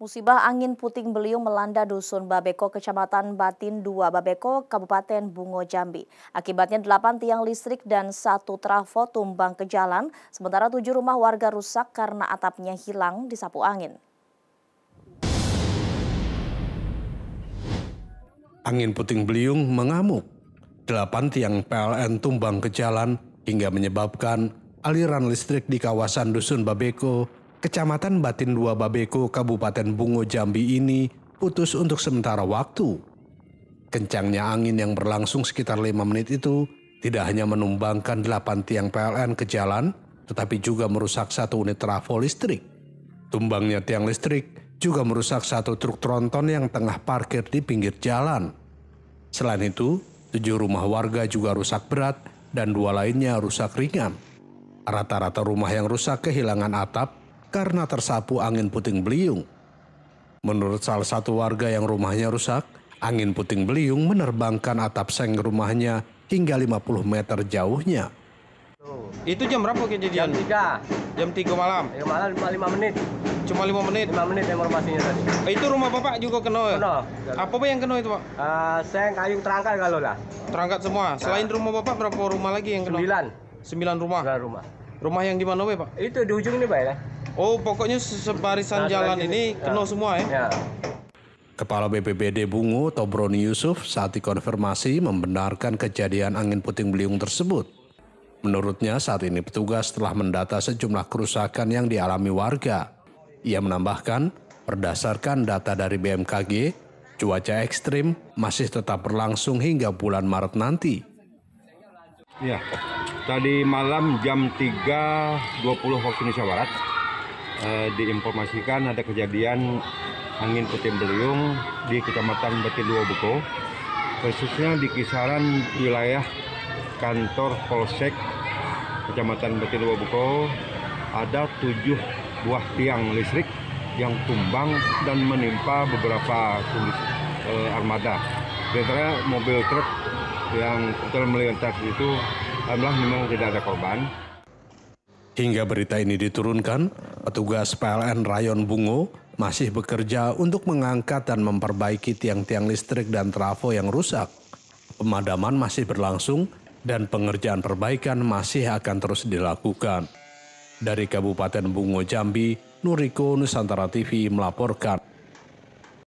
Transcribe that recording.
Musibah angin puting beliung melanda Dusun Babeko, Kecamatan Batin 2 Babeko, Kabupaten Bungo, Jambi. Akibatnya delapan tiang listrik dan satu trafo tumbang ke jalan, sementara tujuh rumah warga rusak karena atapnya hilang disapu angin. Angin puting beliung mengamuk. delapan tiang PLN tumbang ke jalan hingga menyebabkan aliran listrik di kawasan Dusun Babeko Kecamatan Batin Dua Babeko, Kabupaten Bungo, Jambi ini putus untuk sementara waktu. Kencangnya angin yang berlangsung sekitar lima menit itu tidak hanya menumbangkan delapan tiang PLN ke jalan, tetapi juga merusak satu unit trafo listrik. Tumbangnya tiang listrik juga merusak satu truk tronton yang tengah parkir di pinggir jalan. Selain itu, tujuh rumah warga juga rusak berat dan dua lainnya rusak ringan. Rata-rata rumah yang rusak kehilangan atap karena tersapu angin puting beliung. Menurut salah satu warga yang rumahnya rusak, angin puting beliung menerbangkan atap seng rumahnya hingga 50 meter jauhnya. Itu jam berapa kejadian? Jam 3. Jam 3 malam? Jam malam 5, 5 menit. Cuma 5 menit? 5 menit informasinya tadi. Itu rumah Bapak juga kena Kena. Apa Pak yang kena itu Pak? Uh, seng, kayu, terangkat kalau lah. Terangkat semua? Iya. Selain nah. rumah Bapak berapa rumah lagi yang kena? 9. 9 rumah? 9 rumah. Rumah yang di mana Pak? Itu di ujung ini Pak ya? Oh, pokoknya sebarisan nah, jalan ini ya. kena semua ya. ya. Kepala BPBD Bungu Tobroni Yusuf saat dikonfirmasi membenarkan kejadian angin puting beliung tersebut. Menurutnya saat ini petugas telah mendata sejumlah kerusakan yang dialami warga. Ia menambahkan, berdasarkan data dari BMKG, cuaca ekstrim masih tetap berlangsung hingga bulan Maret nanti. Ya, tadi malam jam 3.20 waktu Indonesia Barat, eh, diinformasikan ada kejadian angin puting beliung di Kecamatan Dua Beko, khususnya di kisaran wilayah kantor Polsek Kecamatan Dua Beko ada tujuh buah tiang listrik yang tumbang dan menimpa beberapa eh, armada. Di mobil truk yang kebetulan melintas itu alhamdulillah memang tidak ada korban. Hingga berita ini diturunkan, petugas PLN Rayon Bungo masih bekerja untuk mengangkat dan memperbaiki tiang-tiang listrik dan trafo yang rusak. Pemadaman masih berlangsung dan pengerjaan perbaikan masih akan terus dilakukan. Dari Kabupaten Bungo Jambi, Nuriko Nusantara TV melaporkan.